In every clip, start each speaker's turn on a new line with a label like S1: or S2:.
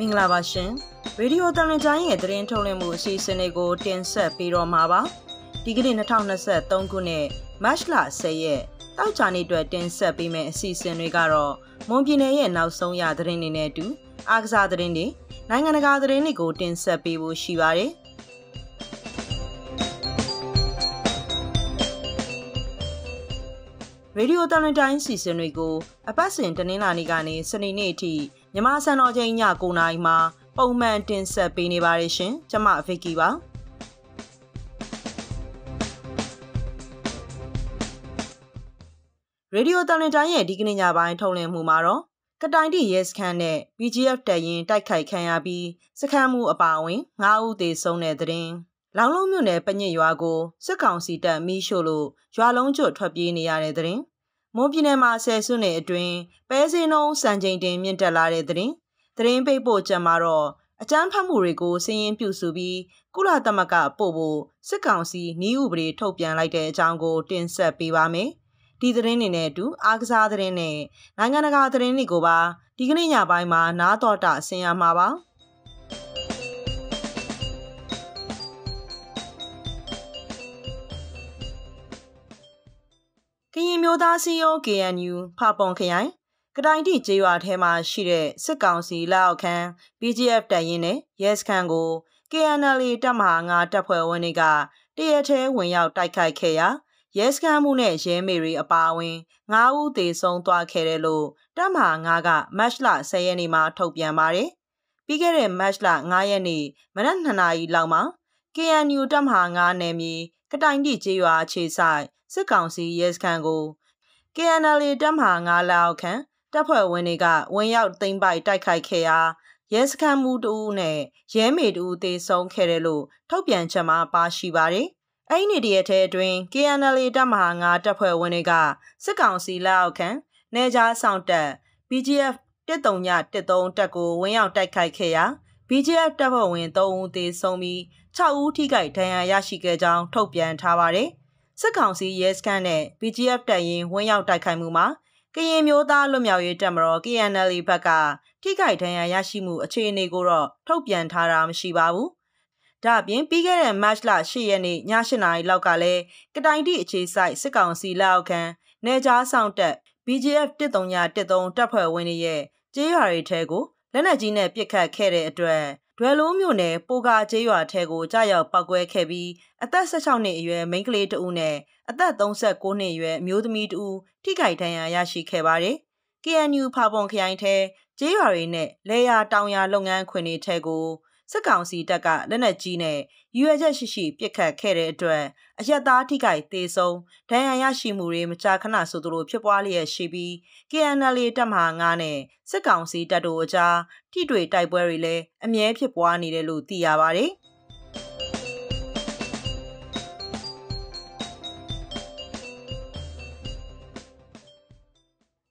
S1: မင်္ဂလာပါရှင်ရေဒီယိုတမန်တိုင်းရဲ့သတင်းထုတ်လွှင့်မှုအစီအစဉ်လေးကို တင်ဆက်ပေးတော့မှာပါဒီကနေ့2023ခုနှစ်မတ်လ10ရက်တောက်ချာနေ့အတွက်တင်ဆက်ပေးမယ့်အစီအစဉ်တွေကတော့မွန်ပြည်နယ်ရဲ့နောက်ဆုံးရသတင်းတွေနဲ့အတူအားကစားသတင်းတွေနိုင်ငံတကာသတင်းတွေကိုတင်ဆက်ပေးဖို့ရှိပါတယ်ရေဒီယိုတမန်တိုင်းစီစဉ်တွေကိုအပတ်စဉ်တနင်္လာနေ့ကနေစနေနေ့အထိမြမစံတော်ချိန်ည9နာရီမှာပုံမှန်တင်ဆက်ပေးနေပါတယ်ရှင်။ကျွန်မဗစ်ကီပါ။ရေဒီယိုတန်လင်တိုင်းရဲ့ဒီကနေ့ညပိုင်းထုတ်လွှင့်မှုမှာတော့ကတိုင်တီရဲစခန်းနဲ့ BGF တပ်ရင်းတိုက်ခိုက်ခံရပြီးစခန်းမှုအပါအဝင်9ဦးသေဆုံးတဲ့တဲ့တင်လောင်လုံးမြို့နယ်ပညစ်ရွာကိုစစ်ကောင်စီတပ်မီးရှို့လို့ရွာလုံးကျွတ်ထွက်ပြေးနေရတဲ့တဲ့တင်မွန်ပြည်နယ်မှာဆယ်စုနှစ်အတွင်းပဲစင်းလုံးစံချိန်တင်မြင့်တက်လာတဲ့သတင်းသတင်းပိတ်ဖို့ကြံမှာတော့အကြမ်းဖက်မှုတွေကိုစည်ရင်ပြုစုပြီးကုလသမဂ္ဂပို့ဖို့စစ်ကောင်စီဤဥပဒေထုတ်ပြန်လိုက်တဲ့အကြောင်းကို တင်ဆက်ပေးပါမယ်။ဒီသတင်းတွေနဲ့အတူအားကစားသတင်းနဲ့နိုင်ငံတကာသတင်းတွေကိုပါဒီကနေ့ညပိုင်းမှာနားတော်တာဆင်ရမှာပါ။ရင်မျိုးသားစီယော KNU ဖပုံခရိုင်ကတိုင်တိကျေးရွာထဲမှာရှိတဲ့စစ်ကောင်စီလက်အောက်ခံ BGF တပ်ရင်းနဲ့ရဲစခန်းကို KNL တပ်မဟာ9တပ်ဖွဲ့ဝင်တွေကတရက်ထဲဝင်ရောက်တိုက်ခိုက်ခဲ့ရာရဲစခန်းမှုနဲ့ရဲမေတွေအပါအဝင်9ဦးသေဆုံးသွားခဲ့တယ်လို့တပ်မဟာ9ကမတ်လ10ရက်နေ့မှာထုတ်ပြန်ပါတယ်။ပြီးခဲ့တဲ့မတ်လ9ရက်နေ့မနက်2နာရီလောက်မှာ KNU တပ်မဟာ9နယ်မြေကတိုင်တိကျေးရွာအခြေဆိုင်စစ်ကောင်စီရဲစခန်းကို KNL တပ်မဟာ9လောက်ခန့်တပ်ဖွဲ့ဝင်တွေကဝင်ရောက်သိမ်းပိုက်တိုက်ခိုက်ခဲ့ရာရဲစခန်းမှုတူနဲ့ရဲမေတူတေဆုံးခဲ့တယ်လို့ထုတ်ပြန်ချက်မှာပါရှိပါတယ်။အဲ့ဒီတရက်ထဲအတွင်း KNL တပ်မဟာ9တပ်ဖွဲ့ဝင်တွေကစစ်ကောင်စီလက်အောက်ခံနေကြားဆောင်တပ် BGF 1313တပ်ကိုဝင်ရောက်တိုက်ခိုက်ခဲ့ရာ BGF တပ်ဖွဲ့ဝင်3ဦးသေဆုံးပြီး6ဦးထိခိုက်ဒဏ်ရာရရှိခဲ့ကြောင်းထုတ်ပြန်ထားပါတယ်။စစ်ကောင်စီရဲစခန်းနဲ့ BGF တပ်ရင်းဝင်းရောက်တိုက်ခိုက်မှုမှာကရင်မျိုးသားလွတ်မြောက်ရေးတပ်မတော် KNL ဘက်ကထိခိုက်ဒဏ်ရာရရှိမှုအခြေအနေကိုတော့ထုတ်ပြန်ထားတာမရှိပါဘူး။ဒါ့အပြင်ပြီးခဲ့တဲ့ match လ10ရက်နေ့ည8နာရီလောက်ကလည်းကတိုင်တိအခြေစိုက်စစ်ကောင်စီလက်အောက်ခံနေကြားဆောင်တပ် BGF 13013တပ်ဖွဲ့ဝင်တွေရဲ့ကြေးရွာတွေထဲကိုလက်နက်ကြီးနဲ့ပစ်ခတ်ခဲ့တဲ့အတွက်ဒွယ်လုံးမြို့နယ်ပိုကာကျေးရွာထဲကိုကြာရောက်ပောက်ကွဲခဲ့ပြီးအသက်16နှစ်အရွယ်မိန်းကလေးတဦးနဲ့အသက်36နှစ်အရွယ်အမျိုးသမီးတဦးထိခိုက်ဒဏ်ရာရရှိခဲ့ပါတယ်။ KNU ဖာပွန်ခရိုင်ထဲကျေးရွာတွေနဲ့လေယာတောင်ယာလုပ်ငန်းခွင်တွေထဲကိုစစ်ကောင်စီတပ်ကလက်နက်ကြီးနဲ့ရွေချက်ရှိရှိပစ်ခတ်ခဲ့တဲ့အတွက်အရက်သားထိခိုက်သေးဆုံးဒဏ်ရာရရှိမှုတွေမကြာခဏဆိုသလိုဖြစ်ပွားလျက်ရှိပြီး KNL တပ်မဟာ9နဲ့စစ်ကောင်စီတပ်တို့အကြားထိတွေ့တိုက်ပွဲတွေလည်းအမြဲဖြစ်ပွားနေတယ်လို့သိရပါတယ်။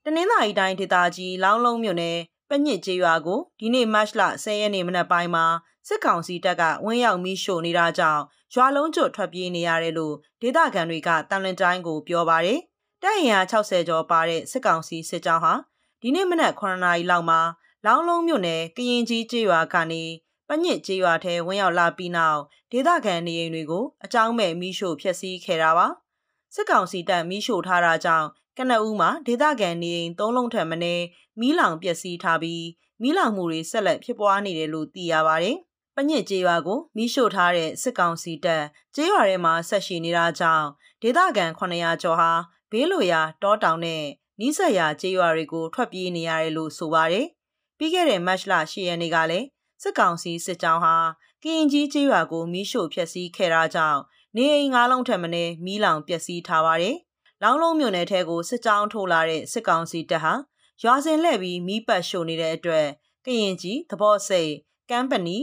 S1: တနင်္သာရီတိုင်းဒေသကြီးလောင်းလုံးမြို့နယ်ပညစ်ကျေးရွာကိုဒီနေ့မတ်လ10ရက်နေ့မနက်ပိုင်းမှာစစ်ကောင်စီတပ်ကဝင်းရောက်မိရှို့နေတာကြောင့်ရွာလုံးကျွတ်ထွက်ပြေးနေရတယ်လို့ဒေသခံတွေကတန်လင်တိုင်းကိုပြောပါတယ်။တပ်ရင်အား60ကျော်ပါတဲ့စစ်ကောင်စီစစ်ကြောင်းဟာဒီနေ့မနက်9နာရီလောက်မှာလောင်းလုံးမြို့နယ်ကရင်ကြီးကျေးရွာကနေပညစ်ကျေးရွာထဲဝင်ရောက်လာပြီးနောက်ဒေသခံနေအိမ်တွေကိုအကြောင်းမဲ့မိရှို့ဖျက်ဆီးခဲ့တာပါ။စစ်ကောင်စီတပ်မိရှို့ထားတာကြောင့်ကနအူးမှာဒေသခံနေအိမ်၃လုံးထပ်မင်းမီးလောင်ပျက်စီးထားပြီးမီးလောင်မှုတွေဆက်လက်ဖြစ်ပွားနေတယ်လို့သိရပါတယ်။ညစ်ကြေးရွာကိုမိရှို့ထားတဲ့စစ်ကောင်စီတပ်ကြေးရွာထဲမှာဆက်ရှိနေတာကြောင့်ဒေသခံ900ကျော်ဟာဘေးလွရာတောတောင်နဲ့နီးစပ်ရာကြေးရွာတွေကိုထွက်ပြေးနေရတယ်လို့ဆိုပါတယ်။ပြီးခဲ့တဲ့မတ်လ10ရက်နေ့ကလည်းစစ်ကောင်စီစစ်ကြောင်းဟာကရင်ကြီးကြေးရွာကိုမိရှို့ဖျက်ဆီးခဲ့တာကြောင့်နေအိမ်၅လုံးထက်မနည်းမီးလောင်ပျက်စီးထားပါတယ်။လောင်းလုံးမြို့နယ်ထဲကိုစစ်ကြောင်းထိုးလာတဲ့စစ်ကောင်စီတပ်ဟာရွာစဉ်လှည့်ပြီးမီးပတ်ရှို့နေတဲ့အတွက်ကရင်ကြီးသဘောစိတ်ကမ်ပဏီ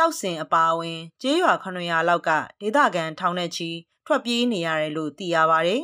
S1: ကြောက်စင်အပါအဝင်ကျေးရွာ900လောက်ကဒေသခံထောင်နဲ့ချီထွက်ပြေးနေရတယ်လို့သိရပါတယ်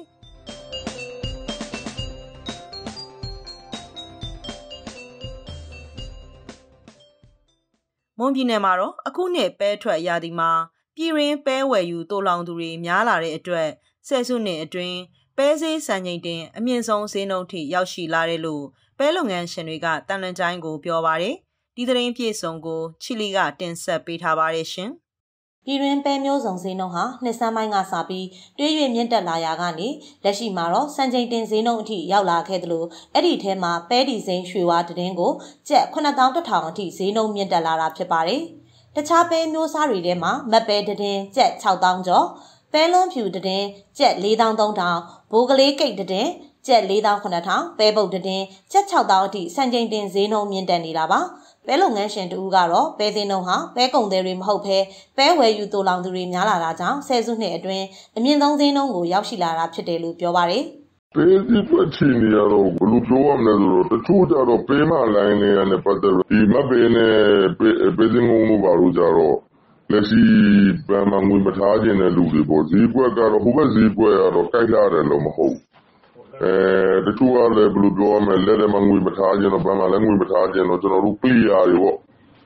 S1: ။မွန်ပြည်နယ်မှာတော့အခုနှစ်ပဲထွက်ရာသီမှာပြည်ရင်းပဲဝယ်ယူတိုလောင်သူတွေများလာတဲ့အတွက်ဆယ်စုနှစ်အတွင်းပဲဈေးစံချိန်တင်အမြင့်ဆုံးဈေးနှုန်းထိရောက်ရှိလာတယ်လို့ပဲလုပ်ငန်းရှင်တွေကတန်လွန်ကျိုင်းကိုပြောပါတယ်။ဒီသတင်းပြေဆုံးကိုချီလီကတင်ဆက်ပေးထားပါတယ်ရှင်။ပြည်တွင်းပဲမျိုးစု
S2: ံဈေးနှုန်းဟာနှစ်ဆန်းပိုင်းကစပြီးတွေး၍မြင့်တက်လာရာကနေလက်ရှိမှာတော့စံချိန်တင်ဈေးနှုန်းအထိရောက်လာခဲ့သလိုအဲ့ဒီထဲမှာပဲဒီဈေးရွှေဝါတည်င်းကိုကျပ်9100အထိဈေးနှုန်းမြင့်တက်လာတာဖြစ်ပါတယ်။တခြားပဲမျိုးစားတွေထဲမှာမက်ပဲတည်င်းကျပ်6000ကျော်၊ပဲလွန်ဖြူတည်င်းကျပ်4300ဘိုးကလေးကိတ်တည်င်းကျပ်4800ပဲပုတ်တည်င်းကျပ်6000အထိစံချိန်တင်ဈေးနှုန်းမြင့်တက်နေတာပါ။ပဲလုပ်ငန်းရှင်တူဦးကတော့ပဲစင်းနှုံဟာပဲကုန်သည်တွေမဟုတ်ဘဲပဲဝယ်ယူတူလောင်သူတွေများလာတာကြောင့်ဆယ်စုနှစ်အတွင်းအမြင့်ဆုံးစင်းနှုံကိုရောက်ရှိလာတာဖြစ်တယ်လို့ပြောပါတယ်
S3: ။ပေးဒီပတ်ချီနေရတော့ဘယ်လိုပြောရမလဲဆိုတော့တချို့ကြတော့ပေးမလိုင်းနေရတဲ့ပတ်သက်ဒီမပေးနဲ့ပေးစင်းကုန်လို့ပါလို့ကြတော့လက်ရှိပန်းမငွေမထားခြင်းတဲ့လူတွေပေါ့ဈေးကွက်ကတော့ဟိုဘက်ဈေးကွက်ကတော့ကိုက်လာတယ်လို့မဟုတ်အဲတချို့ကလည်းဘယ်လိုပြောရမလဲလက်ထဲမှာငွေမထားခြင်းတော့ဘဏ်မှာလည်းငွေမထားခြင်းတော့ကျွန်တော်တို့ player တွေပေါ့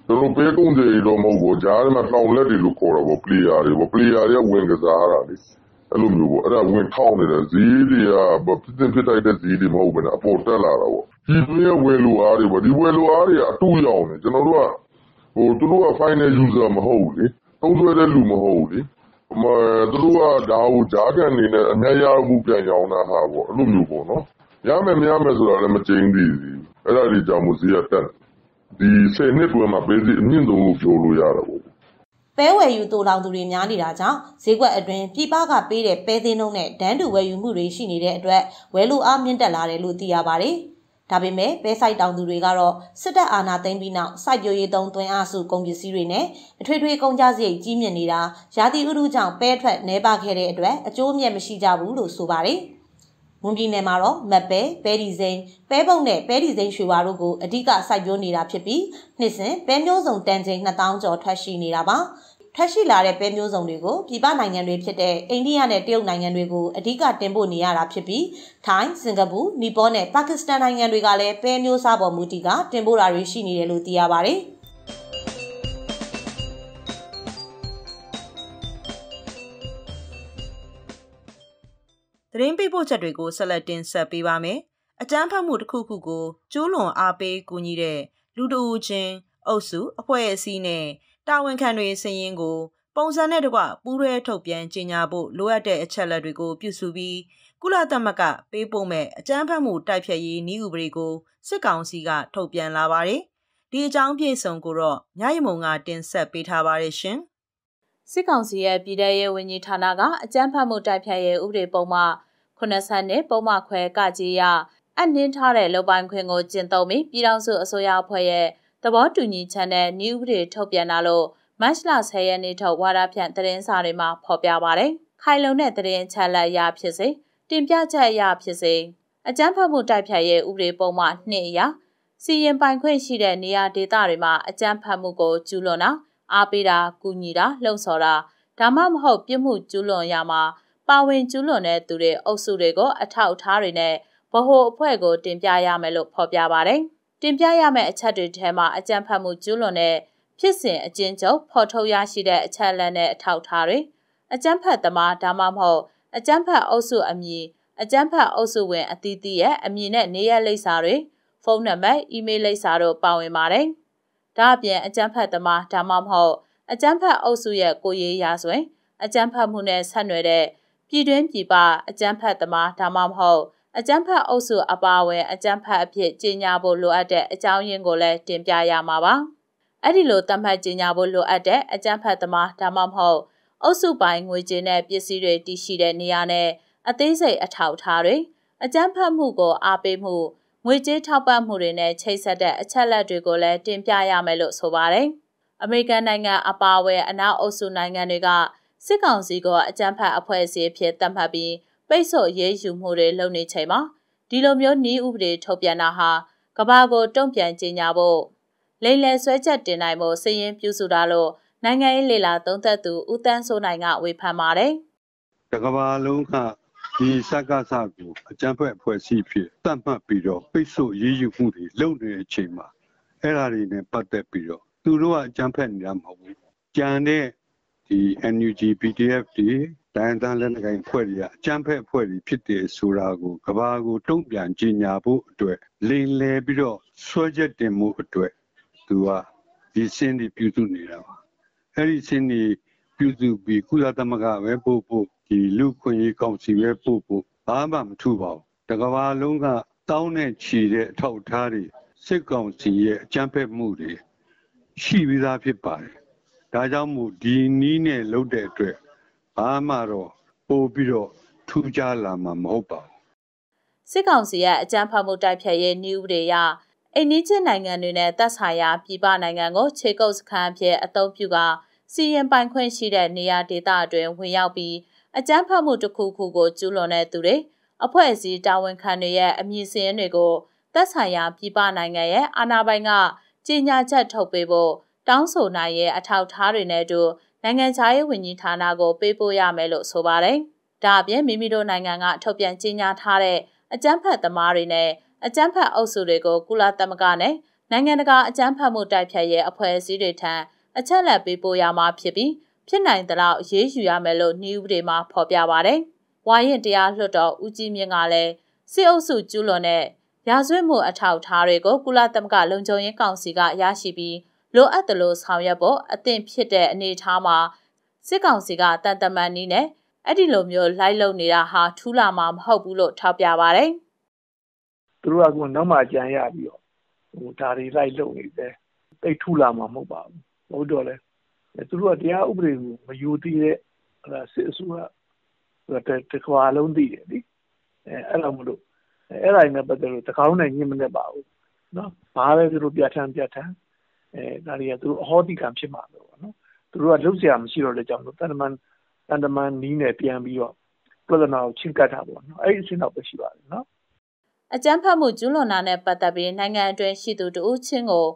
S3: ကျွန်တော်ပေးကုန်တွေတော့မဟုတ်ဘူးကြားထဲမှာတောင်လက်တွေလို့ခေါ်တာပေါ့ player တွေပေါ့ player တွေကဝင်ကစားတာလေအဲ့လိုမျိုးပေါ့အဲ့ဒါဝင်ထောင်းနေတဲ့ဈေးတွေကပေါ့ပြင်းပြတိုက်တဲ့ဈေးတွေမဟုတ်ဘူးနော်အပေါ်တက်လာတာပေါ့ဒီလိုဝင်လူအားတွေပေါ့ဒီဝင်လူအားတွေကအတူရောက်နေကျွန်တော်တို့ကဟိုသူတို့က final user မဟုတ်ဘူးလေသုံးဆွဲတဲ့လူမဟုတ်ဘူးလေသူတို့ကဒါကိုကြားခံအနေနဲ့အမြတ်ရဖို့ပြန်ရောင်းတာဟာပေါ့။အဲ့လိုမျိုးပေါ့နော်။ရမယ်၊မရမယ်ဆိုတာလည်းမကျိန်းသေသေးဘူး။အဲ့ဒါတွေကြောင့်မို့ဈေးကတက်နေတာ။ဒီ၁၀နှစ်အတွင်းမှာပဲဈေးအမြင့်ဆုံးလို့ပြောလို့ရတာပေါ့။
S2: "ပဲဝယ်ယူသိုလှောင်သူတွေများနေတာကြောင့်ဈေးကွက်အတွင်းပြည်ပကပေးတဲ့ပဲဈေးနှုန်းနဲ့တန်းတူဝယ်ယူမှုတွေရှိနေတဲ့အတွက်ဝယ်လိုအားမြင့်တက်လာတယ်လို့သိရပါတယ်။ဒါပေမဲ့ပဲဆိုင်တောင်သူတွေကတော့စစ်တပ်အာဏာသိမ်းပြီးနောက်စိုက်ပျိုးရေးသုံးသွင်းအားစုကုန်ပစ္စည်းတွေနဲ့အထွေထွေကုန်ကြစရိတ်ကြီးမြင့်နေတာရာသီဥတုကြောင့်ပဲထွက်နှဲပါခဲ့တဲ့အတွက်အကျိုးအမြတ်မရှိကြဘူးလို့ဆိုပါတယ်။မွန်ပြည်နယ်မှာတော့မက်ပဲ၊ပဲဒီစိန်၊ပဲပုံနဲ့ပဲဒီစိန်ရွှေဝါတို့ကိုအဓိကစိုက်ပျိုးနေတာဖြစ်ပြီးနှစ်စဉ်ပဲမျိုးစုံတန်ချိန်2000ကျော်ထွက်ရှိနေတာပါ။ထပ်ရှိလာတဲ့ပဲမျိုးစုံတွေကိုပြည်ပနိုင်ငံတွေဖြစ်တဲ့အိန္ဒိယနဲ့တရုတ်နိုင်ငံတွေကိုအဓိကတင်ပို့နေရတာဖြစ်ပြီးထိုင်း၊စင်ကာပူ၊နီပေါနဲ့ပါကစ္စတန်နိုင်ငံတွေကလည်းပဲမျိုးစားပေါ်မူတည်ကတင်ပို့တာတွေရှိနေတယ်လို့သိရ
S1: ပါတယ်။သတင်းပေးပို့ချက်တွေကိုဆက်လက်တင်ဆက်ပေးပါမယ်။အကြမ်းဖက်မှုတစ်ခုခုကို ကျူးလွန်အားပေးကူညီတဲ့လူတအူချင်း အုပ်စုအဖွဲ့အစည်းနဲ့တာဝန်ခံတွေစရင်ကိုပုံစံနဲ့တကွပူးရဲထုတ်ပြန်ကြေညာဖို့လိုအပ်တဲ့အချက်လက်တွေကိုပြုစုပြီးကုလသမဂ္ဂပေးပို့မဲ့အကြမ်းဖက်မှုတိုက်ဖျက်ရေးနည်းဥပဒေကိုစစ်ကောင်စီကထုတ်ပြန်လာပါတယ်။ဒီအကြောင်းပြေဆုံးကိုတော့ညရမုံကတင်ဆက်ပေးထားပါတယ်ရှင်။စစ်ကောင်စီရဲ့ပြည်ထ
S4: ရေးဝန်ကြီးဌာနကအကြမ်းဖက်မှုတိုက်ဖျက်ရေးဥပဒေပုံမှ90နဲ့ပုံမှခွဲကကြီးရအနှင်းထားတဲ့လုံပိုင်ခွင့်ကိုကျင့်သုံးပြီးပြည်ထောင်စုအစိုးရအဖွဲ့ရဲ့သဘောတူညီချက်နဲ့နည်းဥပဒေထုတ်ပြန်လာလို့မတ်လ10ရက်နေ့ထုတ်ဝါဒဖြန့်သတင်းစာတွေမှာဖော်ပြပါတယ်။ခိုင်လုံတဲ့သတင်းချက်လက်အရဖြစ်စေတင်ပြချက်အရဖြစ်စေအကြမ်းဖက်မှုတိုက်ဖျက်ရေးဥပဒေပုံမှ2အရစီရင်ပိုင်ခွင့်ရှိတဲ့နေရာဒေသတွေမှာအကြမ်းဖက်မှုကိုကျူးလွန်တာအားပေးတာကူညီတာလှုံ့ဆော်တာဒါမှမဟုတ်ပြစ်မှုကျူးလွန်ရာမှာ ပါဝင်ကျူးလွန်တဲ့သူတွေအုပ်စုတွေကိုအထောက်အထားတွေနဲ့ဗဟိုအဖွဲ့ကို တင်ပြရမယ်လို့ဖော်ပြပါတယ်။တင်ပြရမယ့်အချက်တွေထဲမှာအကြံဖတ်မှုကျူးလွန်တဲ့ဖြစ်စဉ်အကျဉ်းချုပ်ဖော်ထုတ်ရရှိတဲ့အချက်အလက်နဲ့အထောက်အထားတွေအကြံဖတ်သမားဒါမှမဟုတ်အကြံဖတ်အုပ်စုအမည်အကြံဖတ်အုပ်စုဝင်အသီးသီးရဲ့အမည်နဲ့နေရာလိပ်စာတွေဖုန်းနံပါတ်အီးမေးလ်လိပ်စာတို့ပါဝင်ပါတယ်။ဒါအပြင်အကြံဖတ်သမားဒါမှမဟုတ်အကြံဖတ်အုပ်စုရဲ့ကိုရေးရာဇဝင်အကြံဖတ်မှုနဲ့ဆက်နွယ်တဲ့ပြည်တွင်းပြည်ပအကြံဖတ်သမားဒါမှမဟုတ်အကြမ်းဖက်အုပ်စုအပါအဝင် အကြမ်းဖက်အဖြစ်ကြီးညာဖို့လိုအပ်တဲ့အကြောင်းရင်းကိုလည်းတင်ပြရမှာပါ။အဲ့ဒီလိုသတ်မှတ်ကြီးညာဖို့လိုအပ်တဲ့အကြမ်းဖက်သမားဒါမှမဟုတ်အုပ်စုပိုင်းငွေကြေးနဲ့ပစ္စည်းတွေတည်ရှိတဲ့နေရာနဲ့အသေးစိတ်အထောက်အထားတွေအကြမ်းဖက်မှုကို အားပေးမှုငွေကြေးထောက်ပံ့မှုတွေနဲ့ချိတ်ဆက်တဲ့အချက်လက်တွေကိုလည်းတင်ပြရမယ်လို့ဆိုပါတယ်။အမေရိကန်နိုင်ငံအပါအဝင်အနောက်အုပ်စုနိုင်ငံတွေကစစ်ကောင်စီကအကြမ်းဖက်အဖွဲ့အစည်းအဖြစ်သတ်မှတ်ပြီးပိတ်ဆို့အရေးယူမှုတွေလုပ်နေချိန်မှာဒီလိုမျိုးနှီးဥပဒေထုတ်ပြန်တာဟာကဘာကိုတုံ့ပြန်ကြေညာဖို့လိမ်လည်ဆွဲချက်တင်နိုင်ဖို့စည်ရင်ပြုစုတာလို့နိုင်ငံရေးလေလာသုံးသက်သူဦးတန်းစိုးနိုင်ကဝေဖန်ပါတယ်
S5: ။တကဘာလုံးကဒီစက္ကစကိုအကြံဖက်အဖွဲ့အစည်းဖြစ်တတ်မှတ်ပြီးတော့ပိတ်ဆို့ရေးယူမှုတွေလုပ်နေတဲ့အချိန်မှာအဲ့ဓာတွေနဲ့ပတ်သက်ပြီးတော့သူတို့ကအကြံဖက်နေတာမဟုတ်ဘူး။ကြံတဲ့ဒီ NUG PDF တွေတိုင်းသားလက်နက်ကိုင်ဖွဲ့တွေကအကြမ်းဖက်ဖွဲ့တွေဖြစ်တယ်ဆိုတာကိုကဘာကိုတုံ့ပြန်ကြီးညာဖို့အတွက်လိန်လဲပြီးတော့ဆွဲချက်တင်မှုအတွက်သူကဒီစင်းတွေပြုစုနေတာပါအဲ့ဒီစင်းတွေပြုစုပြီးကုလသမဂ္ဂပဲပို့ဖို့ဒီလူခွင့်ရေးကောင်စီပဲပို့ဖို့ဘာမှမထူပါဘူးတကဘာလုံးကတောင်းနဲ့ချီတဲ့အထောက်ထားတွေစစ်ကောင်စီရဲ့အကြမ်းဖက်မှုတွေရှိပြီးသားဖြစ်ပါတယ်ဒါကြောင့်မို့ဒီနီးနဲ့လှုပ်တဲ့အတွက်ဘာမှတော့ပို့ပြီးတော့ထူးခြားလာမှာမဟုတ်ပါဘူ
S4: းစစ်ကောင်စီရဲ့အကြမ်းဖက်မှုတိုက်ဖျက်ရေးနှီးဥပဒေအရအိန္ဒိချင်းနိုင်ငံတွေနဲ့သက်ဆိုင်ရာပြည်ပနိုင်ငံကိုခြေကုပ်စခန်းအဖြစ်အသုံးပြုကစီရင်ပိုင်ခွင့်ရှိတဲ့နေရာဒေသအတွင်းဝင်ရောက်ပြီးအကြမ်းဖက်မှုတစ်ခုခုကိုကျူးလွန်တဲ့သူတွေအဖွဲ့အစည်းတာဝန်ခံတွေရဲ့အမည်စရင်းတွေကိုသက်ဆိုင်ရာပြည်ပနိုင်ငံရဲ့အာဏာပိုင်ကကြေညာချက်ထုတ်ပေးဖို့တောင်းဆိုနိုင်ရဲ့အထောက်အထားတွေနဲ့တူနိုင်ငံခြားရေးဝန်ကြီးဌာနကိုပေးပို့ရမယ်လို့ဆိုပါတယ်။ဒါအပြင်မိမိတို့နိုင်ငံကထုတ်ပြန်ကြေညာထားတဲ့အကြမ်းဖက်သမားတွေနဲ့အကြမ်းဖက်အုပ်စုတွေကိုကုလသမဂ္ဂနဲ့နိုင်ငံတကာအကြမ်းဖက်မှုတိုက်ဖျက်ရေးအဖွဲ့အစည်းတွေထံအချက်အလက်ပေးပို့ရမှာဖြစ်ပြီးဖြစ်နိုင်သလောက်ရေးယူရမယ်လို့နှီးဥပဒေမှာဖော်ပြပါတယ်။ဝါရင်တရားလွှတ်တော်ဦးကြီးမြင့်ကလည်းစစ်အုပ်စုကျူးလွန်တဲ့ရာဇဝတ်မှုအထောက်အထားတွေကိုကုလသမဂ္ဂလုံခြုံရေးကောင်စီကရရှိပြီးလိုအပ်သလိုဆောင်ရွက်ဖို့အသင့်ဖြစ်တဲ့အနေအထားမှာစစ်ကောင်စီကတန်တမန်နည်းနဲ့အဲ့ဒီလိုမျိုးလိုက်လုံနေတာဟာထူးလာမှာမဟုတ်ဘူးလို့ထောက်ပြပါတယ်
S5: ။သူတို့ကကနောက်မှကြံရပြီးတော့ဟိုဒါတွေလိုက်လုံနေတယ်။တိတ်ထူးလာမှာမဟုတ်ပါဘူး။ဟုတ်တော့လေ။သူတို့ကတရားဥပဒေကိုမယူသေးတဲ့အဲ့ဒါစစ်အစိုးရတဲ့တကွာလုံးသိတယ်လေ။အဲအဲ့လိုမလို့အဲ့ဒါနဲ့ပတ်သက်လို့တကောင်းနဲ့ညှိမနေပါဘူး။နော်။ဘာပဲသူတို့ပြဋ္ဌာန်းပြဋ္ဌာန်း။
S6: အဲဒါတွေကသူတို့အဟောတိခံဖြစ်မှာလို့ပေါ့နော်သူတို့ကလှုပ်ရှားမရှိတော့တဲ့ကြောင့်တန်တမန်တ
S3: န်တမန်နီးနဲ့ပြန်ပြီးတော့ပြဿနာကိုချင်းကပ်တာပေါ့နော်အဲ့ဒီအဆင့်တော့ပဲရှိပါတယ်နော်
S4: အကြမ်းဖက်မှုကျူးလွန်တာနဲ့ပတ်သက်ပြီးနိုင်ငံအတွင်းရှိသူတဦးချင်းကို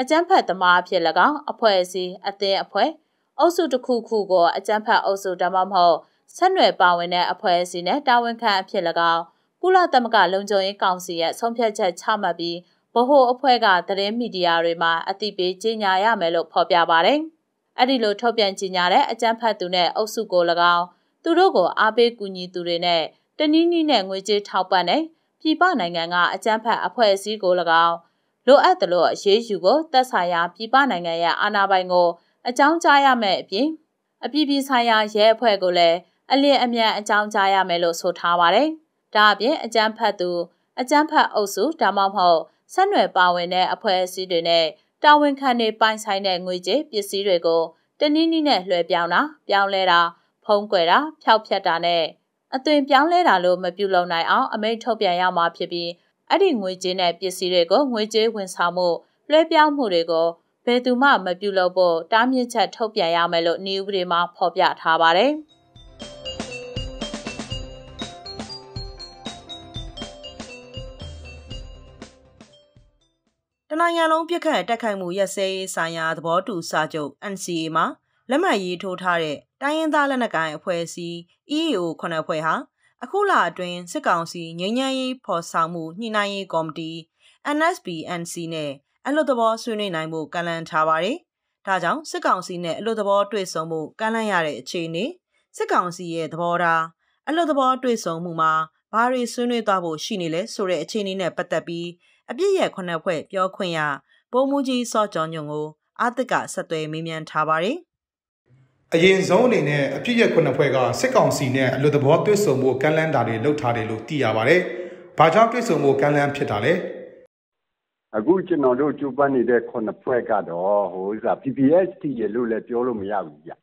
S4: အကြမ်းဖက်သမားအဖြစ်၎င်းအဖွဲ့အစည်းအသင်းအဖွဲ့အုပ်စုတစ်ခုခုကိုအကြမ်းဖက်အုပ်စုဒါမှမဟုတ်ဆက်နွယ်ပါဝင်တဲ့အဖွဲ့အစည်းနဲ့တာဝန်ခံအဖြစ်၎င်းကုလသမဂ္ဂလုံခြုံရေးကောင်စီရဲ့ဆုံးဖြတ်ချက်ချမှတ်ပြီးဟိုအဖွဲ့ကသတင်းမီဒီယာတွေမှာအသိပေးကြေညာရမယ်လို့ဖော်ပြပါတယ်။အဲ့ဒီလိုထုတ်ပြန်ကြေညာတဲ့အကြံဖတ်သူနဲ့အုပ်စုကို၎င်းသူတို့ကိုအားပေးကူညီသူတွေနဲ့တနည်းနည်းနဲ့ငွေကြေးထောက်ပံ့တဲ့ပြည်ပနိုင်ငံကအကြံဖတ်အဖွဲ့အစည်းကို၎င်းလိုအပ်သလိုအရေးယူဖို့သက်ဆိုင်ရာပြည်ပနိုင်ငံရဲ့အာဏာပိုင်ကိုအကြောင်းကြားရမယ်အပြင်အပြည်ပြည်ဆိုင်ရာရဲအဖွဲ့ကိုလည်းအလင်းအမြန်အကြောင်းကြားရမယ်လို့ဆိုထားပါတယ်။ဒါအပြင် အကြံဖတ်သူအကြံဖတ်အုပ်စုဒါမှမဟုတ်ဆက်နွယ်ပါဝင်တဲ့အဖွဲ့အစည်းတွေနဲ့တာဝန်ခံတွေပိုင်ဆိုင်တဲ့ငွေကြေးပစ္စည်းတွေကိုတနည်းနည်းနဲ့လွှဲပြောင်းတာပြောင်းလဲတာဖုံးကွယ်တာဖျောက်ဖျက်တာနဲ့အသွင်ပြောင်းလဲတာလို့မပြုလုပ်နိုင်အောင်အမိန့်ထုတ်ပြန်ရမှာဖြစ်ပြီးအဲ့ဒီငွေကြေးနဲ့ပစ္စည်းတွေကိုငွေကြေးဝန်ဆောင်မှုလွှဲပြောင်းမှုတွေကိုဘယ်သူမှမပြုလုပ်ဖို့တားမြစ်ချက်ထုတ်ပြန်ရမယ်လို့ဤဥပဒေမှာဖော်ပြထားပါတယ်။
S1: တနိုင်ငံလုံးပြစ်ခတ်တက်ခိုက်မှုရက်စဲရေးဆိုင်ရာသဘောတူစာချုပ် NCA မှာလက်မှတ်ရေးထိုးထားတဲ့တိုင်းရင်းသားလက်နက်ကိုင်အဖွဲ့အစည်း EAO 9ဖွဲ့ဟာအခုလအတွင်းစစ်ကောင်စီငြိမ်းချမ်းရေးဖော်ဆောင်မှုညှိနှိုင်းရေးကော်မတီ NSBNC နဲ့အလို့သဘောဆွေးနွေးနိုင်မှုကန့်လန့်ထားပါတယ်။ဒါကြောင့်စစ်ကောင်စီနဲ့အလို့သဘောတွေ့ဆုံမှုကန့်လန့်ရတဲ့အခြေအနေစစ်ကောင်စီရဲ့သဘောထားအလို့သဘောတွေ့ဆုံမှုမှာဘာတွေဆွေးနွေးသွားဖို့ရှိနေလဲဆိုတဲ့အခြေအနေနဲ့ပတ်သက်ပြီးအပြစ်ရဲ့ခုနှစ်ဖွဲ့ပြောခွင့်ရပုံမူကြီးစော့ကျော်ညွန့်ကိုအာသစ်ကဆက်သွယ်မေးမြန်းထားပါတယ်
S6: ။အရင်ဆုံးအနေနဲ့အပြစ်ရဲ့ခုနှစ်ဖွဲ့ကစစ်ကောင်စီနဲ့အလွတ်တဘောတွေ့ဆုံမှုကန့်လန့်တာတွေလုပ်ထားတယ်လို့သိရပါတယ်။ဘာကြောင့်တွေ့ဆုံမှုကန့်လန့်ဖြစ်တာလဲ
S5: ။အခုကျွန်တော်တို့ကြိုးပမ်းနေတဲ့ခုနှစ်ဖွဲ့ကတော့ဟိုဥစား PPST ရလို့လည်းပြောလို့မရဘူးကြာ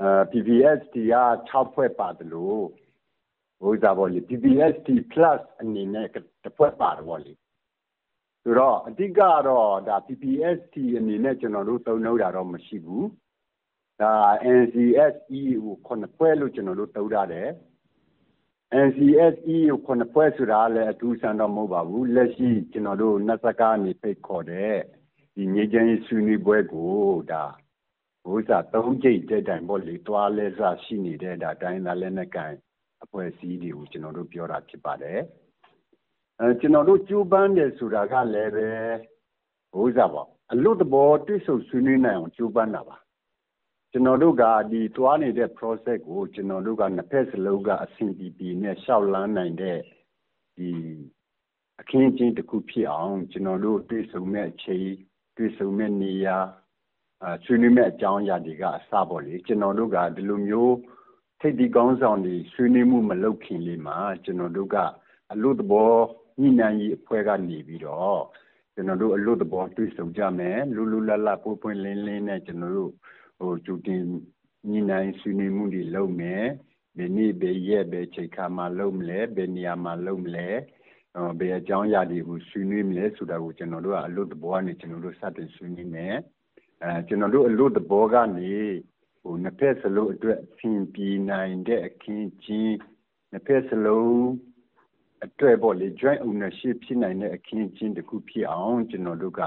S5: အဲ PPST က6ဖွဲ့ပါတယ်လို့ဟိုဒါပေါ့လေ PPST plus အနေနဲ့တစ်ဖွဲ့ပါတယ်ပေါ့လေဆိုတော့အဓိကကတော့ဒါ PPST အနေနဲ့ကျွန်တော်တို့သုံးလို့တာတော့မရှိဘူးဒါ NCSE ကိုခုနှစ်ဖွဲ့လို့ကျွန်တော်တို့သုံးထားတယ် NCSE ကိုခုနှစ်ဖွဲ့ဆိုတာလည်းအထူးဆန်တော့မဟုတ်ပါဘူးလက်ရှိ ကျွန်တော်တို့နတ်စကားနေဖိတ်ခေါ်တဲ့ဒီငြိမ်းချမ်းရေးဆွေးနွေးပွဲကိုဒါဘုရားသုံးကြိမ်တဲ့တိုင်ပေါ့လေတွားလဲစရှိနေတဲ့ဒါတိုင်းသားလက်နဲ့ကန်အဖွဲ့အစည်းတွေကို ကျနော်တို့ပြောတာဖြစ်ပါတယ်။ကျနော်တို့ကြိုးပမ်းတယ်ဆိုတာကလည်းပဲအလွတ်သဘောတွေ့ဆုံဆွေးနွေးနိုင်အောင်ကြိုးပမ်းတာပါ။ကျနော်တို့ကသွားနေတဲ့ Process ကိုကျနော်တို့ကနှစ်ဘက်စလုံးကအဆင်ပြေပြေနဲ့လျှောက်လှမ်းနိုင်တဲ့အခင်းအကျင်းတခုဖြစ်အောင်ကျနော်တို့တွေ့ဆုံမယ့်အချိန်၊တွေ့ဆုံမယ့်နေရာ၊ဆွေးနွေးမယ့်အကြောင်းအရာတွေကအစပေါ့လေကျနော်တို့ကဒီလိုမျိုးထိပ်သီးခေါင်းဆောင်တွေဆွေးနွေးမှုမလုပ်ခင်လေးမှာကျနော်တို့ကအလွတ်သဘောညှိနှိုင်းရေးအဖွဲ့ကနေပြီးတော့ကျနော်တို့အလွတ်သဘောတွေ့ဆုံကြမယ်လွတ်လွတ်လပ်လပ်ပွင့်ပွင့်လင်းလင်းနဲ့ကျနော်တို့ဟိုကြိုတင်ညှိနှိုင်းဆွေးနွေးမှုတွေလုပ်မယ်ဘယ်နေ့ဘယ်ရက်ဘယ်ချိန်ခါမှာလုပ်မလဲဘယ်နေရာမှာလုပ်မလဲဘယ်အကြောင်းအရာတွေကိုဆွေးနွေးမလဲဆိုတာကိုကျွန်တော်တို့ကအလွတ်သဘောကနေကျွန်တော်တို့စတင်ဆွေးနွေးမယ်အဲကျွန်တော်တို့အလွတ်သဘောကနေဟိုနှစ်ဖက်စလုံးအတွက်အဆင်ပြေနိုင်တဲ့အခင်းကြီးနှစ်ဖက်စလုံးအတွက်ပေါ့လေ joint ownership ဖြစ်နိုင်တဲ့အခင်းချင်းတစ်ခုဖြစ်အောင်ကျွန်တော်တို့က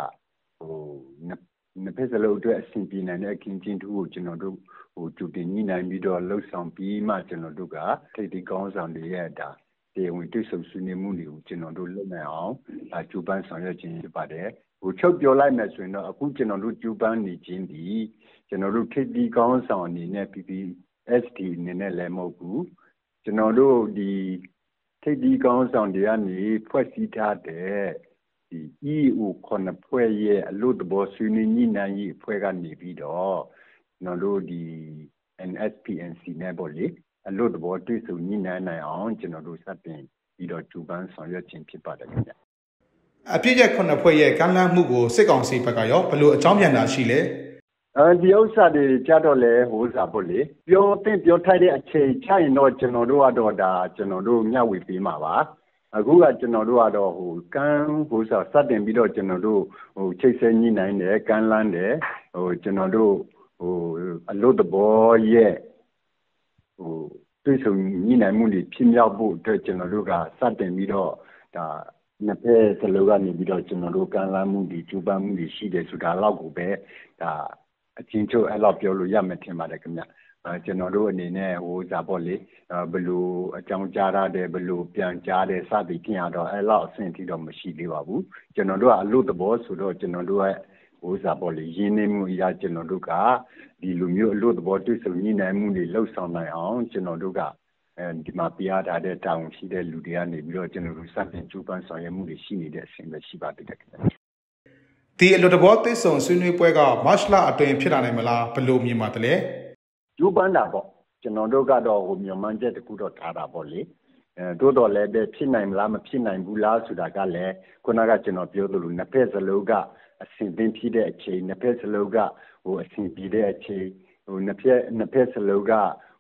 S5: ဟိုနှစ်ဖက်စလုံးအတွက်အဆင်ပြေနိုင်တဲ့အခင်းချင်းတစ်ခုကိုကျွန်တော်တို့ဟိုကြိုတင်ညှိနှိုင်းပြီးတော့လှုပ်ဆောင်ပြီးမှကျွန်တော်တို့ကထိပ်တီးကောင်းဆောင်တွေရဲ့ဒါတရားဝင်တွေ့ဆုံဆွေးနွေးမှုတွေကိုကျွန်တော်တို့လုပ်နိုင်အောင်အကြိုးပမ်းဆောင်ရွက်ခြင်းဖြစ်ပါတယ်ချုပ်ပြောလိုက်မယ်ဆိုရင်တော့အခုကျနော်တို့ကြိုးပမ်းနေခြင်းသည်ကျနော်တို့ထိပ်သီးခေါင်းဆောင်အနေနဲ့ PPST အနေနဲ့လည်းမဟုတ်ဘူး။ကျနော်တို့ထိပ်သီးခေါင်းဆောင်တွေကနေဖွဲ့စည်းထားတဲ့ EAO ၇ဖွဲ့ရဲ့အလွတ်သဘောဆွေးနွေးညှိနှိုင်းရေးအဖွဲ့ကနေပြီးတော့ကျနော်တို့ NSPNC နဲ့ပေါ့လေအလွတ်သဘောတွေ့ဆုံညှိနှိုင်းနိုင်အောင်ကျနော်တို့စတင်ပြီးတော့ကြိုးပမ်းဆော
S6: င်ရွက်ခြင်းဖြစ်ပါတယ်ခင်ဗျအပြစ်ရက်ခုနှစ်ဖွဲ့ရဲ့ကမ်းလှမ်းမှုကိုစစ်ကောင်စီဘက်ကရောဘလို့အကြောင်းပြန်တာရှိလဲ
S5: အဲဒီဥစ္စာတွေကြတော့လဲဟိုဥစ္စာပေါ့လေပြောတင်ပြောထိုက်တဲ့အချိန်ချရင်တော့ကျွန်တော်တို့ကတော့ဒါကျွန်တော်တို့မျှဝေပေးမှာပါအခုကကျွန်တော်တို့ကတော့ဟိုကန်းဟိုဥစ္စာစတင်ပြီးတော့ကျွန်တော်တို့ဟိုချိတ်ဆဲညှိနှိုင်းတယ်ကန်းလန်းတယ်ဟိုကျွန်တော်တို့ဟိုအလို့တဘောရဲ့ဟိုတွေ့ဆုံညှိနှိုင်းမှုတွေဖြစ်မြောက်ဖို့အတွက်ကျွန်တော်တို့ကစတင်ပြီးတော့ဒါနှစ်ဖက်စလုံးကနေပြီးတော့ကျနော်တို့ကမ်းလှမ်းမှုတွေကြိုးပမ်းမှုတွေရှိတယ်ဆိုတာလောက်ကိုပဲဒါအကျဉ်းချုပ်အဲလောက်ပြောလို့ရမယ်ထင်ပါတယ်ခင်ဗျ။ကျနော်တို့အနေနဲ့ဘယ်လိုအကြောင်းကြားထားတယ်၊ဘယ်လိုပြန်ကြားတယ်စသည်ဖြင့်ကတော့အဲလောက်အဆင့်ထိတော့မရှိသေးပါဘူး။ကျနော်တို့ကအလုပ်သဘောဆိုတော့ကျနော်တို့ရဲ့ရင်းနှီးမှုအရကျနော်တို့ကဒီလိုမျိုးအလုပ်သဘောတွေ့ဆုံညှိနှိုင်းမှုတွေလုပ်ဆောင်နိုင်အောင်ကျနော်တို့ကဒီမှာပေးအပ်ထားတဲ့တာဝန်ရှိတဲ့လူတွေကနေပြီးတော့ကျွန်တော်တို့စ
S6: တင်ကြိုးပမ်းဆောင်ရွက်မှုတွေရှိနေတဲ့အဆင့်ပဲရှိပါသေးတယ်ခင်ဗျာ။ဒီအလွတ်တဘောသိဆုံဆွေးနွေးပွဲကမတ်လအတွင်းဖြစ်လာနိုင်မလားဘယ်လိုမြင်ပါသလဲ။ကြိုးပမ်းတာပေါ့
S5: ကျွန်တော်တို့ကတော့ဟိုမြန်မာချက်တခုတော့ထားတာပေါ့လေ။အဲတိုးတော်လည်းပဲဖြစ်နိုင်မလားမဖြစ်နိုင်ဘူးလားဆိုတာကလည်းခုနကကျွန်တော်ပြောသလိုနှစ်ဖက်စလုံးကအဆင်သင့်ဖြစ်တဲ့အချိန်နှစ်ဖက်စလုံးကဟိုအဆင်ပြေတဲ့အချိန်ဟိုနှစ်ဖက်နှစ်ဖက်စလုံးက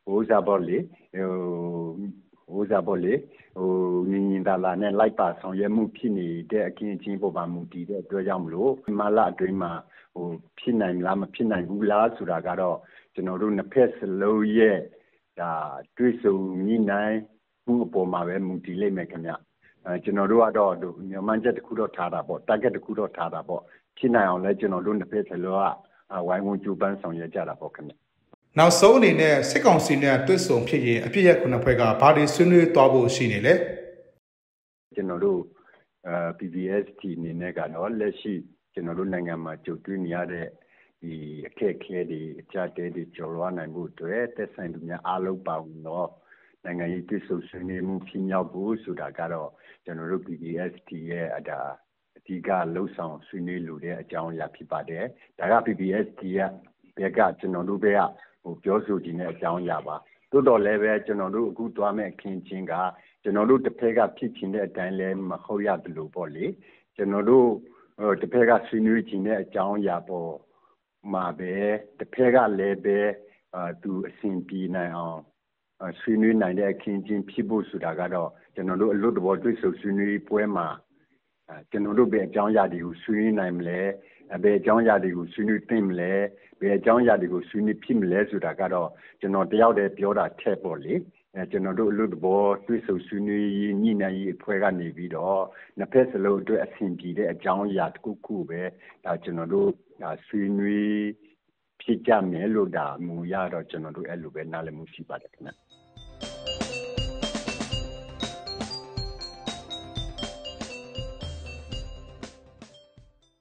S5: ဟိုဥစားပေါ့လေ။ညီညီသာသာနဲ့လိုက်ပါဆောင်ရွက်မှုဖြစ်နေတဲ့အခင်းအကျင်းပေါ်မှာမူတည်တဲ့အတွက်ကြောင့်မို့လို့ဇွန်လအတွင်းမှာဖြစ်နိုင်မလား၊မဖြစ်နိုင်ဘူးလားဆိုတာကတော့ကျနော်တို့နှစ်ဘက်စလုံးရဲ့တွေ့ဆုံညှိနှိုင်းမှုအပေါ်မှာပဲမူတည်လိမ့်မယ်ခင်ဗျ။ကျနော်တို့ကတော့မျှော်မှန်းချက်တခုတော့ထားတာပေါ့။ Target တခုတော့ထားတာပေါ့။ဖြစ်နိုင်အောင်လည်းကျနော်တို့နှစ်ဘက်စလုံးကဝိုင်းဝန်းကြိုးပမ်းဆောင်ရွက်ကြတာပေါ့ခင်ဗျ
S6: နောက်ဆုံးအနေနဲ့စစ်ကောင်စီနဲ့တွစ်ဆုံဖြစ်ရင်အပြစ်ရခုနှစ်ဖွဲ့ကဘာတွေဆွေးနွေးသွားဖို့ရှိနေလဲ
S5: ကျွန်တော်တို့အာ PBST အနေနဲ့ကတော့လက်ရှိကျွန်တော်တို့နိုင်ငံမှာကြုံတွေ့နေရတဲ့ဒီအခက်အခဲတွေအကြတဲတွေကျော်လွှားနိုင်မှုတွေတက်ဆိုင်သူများအားလုံးပါဝင်တော့နိုင်ငံရေးတည်ဆုံဆွေးနွေးမှုဖြစ်မြောက်ဖို့ဆိုတာကတော့ကျွန်တော်တို့ PBST ရဲ့အတာအဓိကလှုပ်ဆောင်ဆွေးနွေးလိုတဲ့အကြောင်းအရာဖြစ်ပါတယ်ဒါက PBST ရဲ့ဘက်ကကျွန်တော်တို့ဘက်ကဟိုပြောဆိုခြင်းတဲ့အကြောင်းအရာပါသို့တော်လည်းပဲကျွန်တော်တို့အခုသွားမဲ့ခင်ချင်းကကျွန်တော်တို့တစ်ဖက်ကဖြစ်ချင်တဲ့အတိုင်းလည်းမဟုတ်ရသလိုပေါ့လေကျွန်တော်တို့တစ်ဖက်ကဆွေးနွေးခြင်းတဲ့အကြောင်းအရာပေါ်မှာပဲတစ်ဖက်ကလည်းပဲအာသူအဆင်ပြေနိုင်အောင်ဆွေးနွေးနိုင်တဲ့ခင်ချင်းဖြစ်ဖို့ဆိုတာကတော့ကျွန်တော်တို့အလွတ်တဘောတွေ့ဆုံဆွေးနွေးပွဲမှာကျနော်တို့ဘယ်အကြောင်းအရာတွေကိုဆွေးနွေးနိုင်မလဲ၊ဘယ်အကြောင်းအရာတွေကိုဆွေးနွေးသင့်မလဲ၊ဘယ်အကြောင်းအရာတွေကိုဆွေးနွေးဖြစ်မလဲဆိုတာကတော့ကျနော်တယောက်တည်းပြောတာထက်ပေါ့လေကျနော်တို့အလွတ်သဘောတွေ့ဆုံဆွေးနွေးရေးညှိနှိုင်းရေးအဖွဲ့ကနေပြီးတော့နှစ်ဘက်စလုံးအတွက်အဆင်ပြေတဲ့အကြောင်းအရာတခုခုကိုပဲကျနော်တို့ဆွေးနွေးဖြစ်ကြမယ်လို့မူအရတော့ကျနော်တို့အဲလိုပဲနားလည်မှုရှိပါတယ်ခင်ဗျ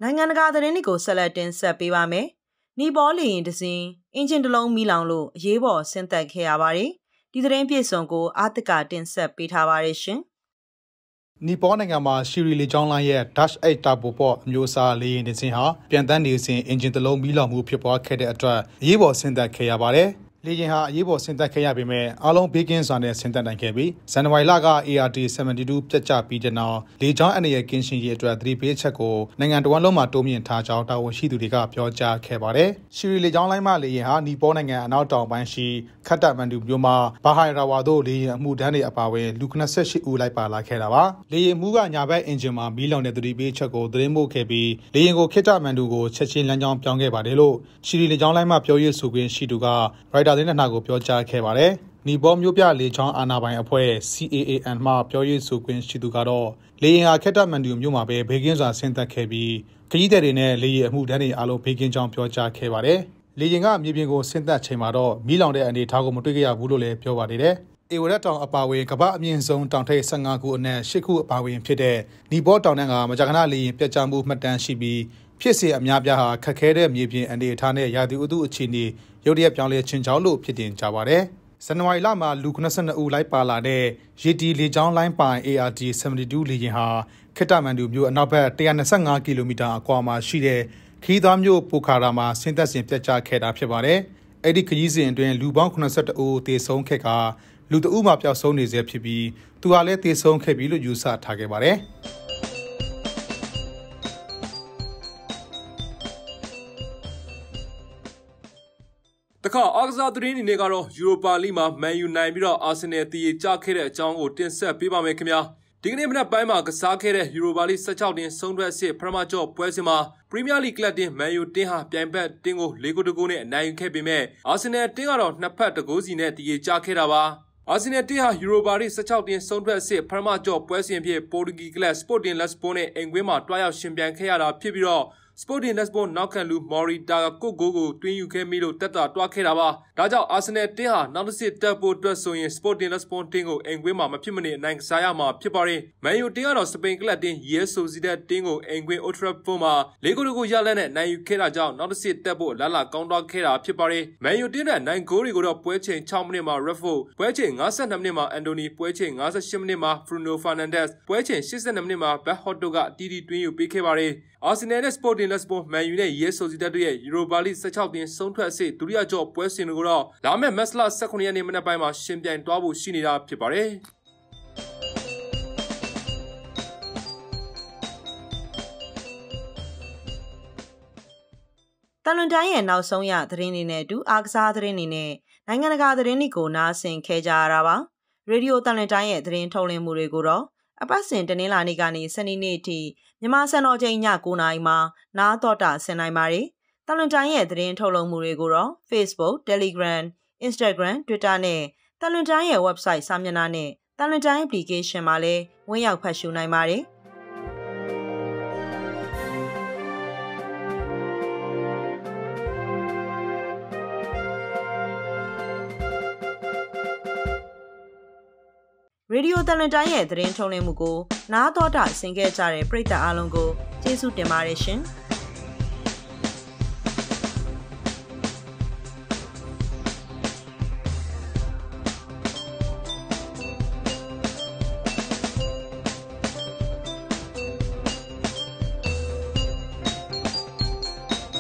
S1: နိုင်ငံတကာသတင်းတွေကိုဆက်လက်တင်ဆက်ပေးပါမယ်။နီပေါ်လီရင်တစင်းအင်ဂျင်တစ်လုံးမိလောင်လို့အရေးပေါ်ဆင်းသက်ခဲ့ရပါတယ်။ဒီသတင်းပြည့်စုံကို အာသကတင်ဆက်ပေးထားပါရရှင်
S6: ။နီပေါ်နိုင်ငံမှာရှီရီလီကျောင်းလိုင်းရဲ့ Dash 8 Turbo Port အမျိုးအစားလေယာဉ်တစ်စင်းဟာပြန်တန်းနေစဉ်အင်ဂျင်တစ်လုံးမိလောင်မှုဖြစ်ပွားခဲ့တဲ့အတွက်အရေးပေါ်ဆင်းသက်ခဲ့ရပါတယ်။လေရင်ဟာအရေးပေါ်ဆင်သက်ခဲ့ရပေမဲ့အားလုံးဘေးကင်းစွာနဲ့ဆင်သက်နိုင်ခဲ့ပြီးဇန်နဝါရီလက ART 72ပြတ်ကျပြီးတဲ့နောက်လေကြောင်းအနေရကင်းရှင်ရေးအတွက်သတိပေးချက်ကိုနိုင်ငံတော်လုံးမှာတိုးမြင့်ထားကြောင်းတာဝန်ရှိသူတွေကပြောကြားခဲ့ပါတယ်။ရှီရီလေကြောင်းလိုင်းမှလေရင်ဟာနီပေါနိုင်ငံအနောက်တောင်ပိုင်းရှိခတ်တမန်ဒူမြို့မှာဘာဟိုင်ရာဝါတို့လေရင်အမှုတန်းတွေအပါအဝင်လူ98ဦးလိုက်ပါလာခဲ့တာပါ။လေရင်မှုကညာဘက်အင်ဂျင်မှာမီးလောင်တဲ့သတိပေးချက်ကိုသတင်းမို့ခဲ့ပြီးလေရင်ကိုခတ်တမန်ဒူကိုချက်ချင်းလမ်းကြောင်းပြောင်းခဲ့ပါတယ်လို့ရှီရီလေကြောင်းလိုင်းမှပြောရေးဆိုခွင့်ရှိသူကရိုက်တာတာသတင်းဌာနကိုပြောကြားခဲ့ပါတယ်။နီဘောမျိုးပြလေချောင်းအာနာပိုင်အဖွဲ့ CAAN မှပြောရေးဆိုခွင့်ရှိသူကတော့လေရင်ဟာခက်တပ်မန်တူမြို့မှာပဲဘေကင်းစွာဆင်းသက်ခဲ့ပြီးခရီးသည်တွေနဲ့လေရင်အမှုတန်းတွေအားလုံးဘေကင်းကြောင်းပြောကြားခဲ့ပါတယ်။လေရင်ကမြေပြင်ကိုဆင်းသက်ချိန်မှာတော့မီးလောင်တဲ့အနေအထားကိုမတွေ့ခဲ့ရဘူးလို့လည်းပြောပါသေးတယ်။ဧဝရက်တောင်အပါဝင်ကမ္ဘာအမြင့်ဆုံးတောင်ထိပ်15ခုအနက်10ခုအပါဝင်ဖြစ်တဲ့နီဘောတောင်တန်းကမကြာခဏလေးရင်ပြတ်ကျမှုမှတ်တမ်းရှိပြီးဖြစ်စေအများပြားဟာခက်ခဲတဲ့မြေပြင်အနေအထားနဲ့ရာသီဥတုအခြေအနေရုတ်တရက်ပြောင်းလဲချင်းချောင်းလို့ဖြစ်တင်ကြပါတယ်။ဇန်နဝါရီလမှာလူ92ဦးလိုက်ပါလာတဲ့ရေတီလေကြောင်းလိုင်းပိုင် ARD 72လေယာဉ်ဟာခိတ္တမန်တူမြို့အနောက်ဘက်125ကီလိုမီတာအကွာမှာရှိတဲ့ခီးသားမြို့ပိုခါရာမှာဆင်းသက်စဉ်ပြတ်ကျခဲ့တာဖြစ်ပါတယ်။အဲ့ဒီခရီးစဉ်အတွင်းလူပေါင်း92ဦးသေဆုံးခဲ့ကလူတအုပ်မှပျောက်ဆုံးနေဆဲဖြစ်ပြီးသူဟာလည်းသေဆုံးခဲ့ပြီလို့ယူဆထားခဲ့ပါ
S7: တယ်။တခါအာကစားသတင်းအနေနဲ့ကတော့ယူရိုပါလိမှာမန်ယူနိုင်ပြီးတော့အာဆင်နယ်တည်ကြခဲ့တဲ့အကြောင်းကိုတင်ဆက်ပေးပါမယ်ခင်ဗျာဒီကနေ့မနက်ပိုင်းမှာကစားခဲ့တဲ့ယူရိုပါလိ16တင်းဆုံးထွက်စစ်ပထမကျော့ပွဲစဉ်မှာပရီးမီးယားလိကလပ်တင်းမန်ယူတင်းဟာပြိုင်ဘက်တင်းကို၄ဂိုးတကူနဲ့အနိုင်ခဲ့ပေမဲ့အာဆင်နယ်တင်းကတော့နှစ်ဖက်တကူစီနဲ့တည်ကြခဲ့တာပါအာဆင်နယ်တင်းဟာယူရိုပါလိ16တင်းဆုံးထွက်စစ်ပထမကျော့ပွဲစဉ်ဖြစ်ပေါ်တူဂီကလပ်စပေါ့တင်လက်စပိုနဲ့အင်ကွင်းမှာတွားရောက်ရှင်ပြိုင်ခဲ့ရတာဖြစ်ပြီးတော့ Sporting Lisbon နောက်ခံလူ Morita ကိုကိုကိုတွင်းယူခဲ့မိလို့တက်တာတွားခဲ့တာပါ။ဒါကြောင့် Arsenal တင်းဟာနောက်တစ်ဆင့်တက်ဖို့အတွက်ဆိုရင် Sporting Lisbon တင်းကိုအိမ်ကွင်းမှာမဖြစ်မနေအနိုင်ကစားရမှာဖြစ်ပါတယ်။ Man U တင်းကတော့ Spain Club တင်း Real Sociedad တင်းကိုအိမ်ကွင်း Old Trafford မှာ၄ဂိုးတကူရလက်နဲ့နိုင်ယူခဲ့တာကြောင့်နောက်တစ်ဆင့်တက်ဖို့လလကောင်းတွားခဲ့တာဖြစ်ပါတယ်။ Man U တင်းနဲ့နိုင်ဂိုးတွေကိုတော့ပွဲချိန်6မိနစ်မှာ Redford ပွဲချိန်52မိနစ်မှာ Anthony ပွဲချိန်58မိနစ်မှာ Bruno Fernandes ပွဲချိန်82မိနစ်မှာ Back Hotto ကအတီးတီးတွင်းယူပေးခဲ့ပါတယ်။အာဆင်နယ်နဲ့စပေါ့တင်လက်စပေါ်မန်ယူနဲ့ရဲဆိုစီတက်တို့ရဲ့ယူရိုပါလိ16တင်ဆုံးထွက်အဆင့်ဒုတိယကြော့ပွဲစဉ်တွေကိုတော့လာမယ့်မတ်လ18ရက်နေ့မနက်ပိုင်းမှာရှင်ပြိုင်တွားဖို့ရှိနေတာဖြစ်ပါတယ်
S1: ။တလွန်တိုင်းရဲ့နောက်ဆုံးရသတင်းတွေနဲ့အတူအားကစားသတင်းတွေနဲ့နိုင်ငံတကာသတင်းတွေကိုနားဆင် ခဲ့ကြရတာပါရေဒီယိုတလွန်တိုင်းရဲ့သတင်းထုတ်လွှင့်မှုတွေကိုတော့အပတ်စဉ်တနင်္လာနေ့ကနေစနေနေ့အထိမြန်မာစံတော်ချိန်ည9:00နာရီမှာနားတော်တာဆင်နိုင်ပါတယ်။တလွန်တိုင်းရဲ့သတင်းထုတ်လွှင့်မှုတွေကိုတော့ Facebook, Telegram, Instagram, Twitter နဲ့တလွန်တိုင်းရဲ့ website စာမျက်နှာနဲ့တလွန်တိုင်း application မှာလည်းဝင်ရောက်ဖတ်ရှုနိုင်ပါတယ်။ရေဒီယိုတလန်တိုင်းရဲ့သတင်းထုတ်လွှင့်မှုကိုနားတော်တာဆင်ခဲ့ကြတဲ့ပရိသတ်အားလုံးကိုကျေးဇူးတင်ပါတယ်ရှင်။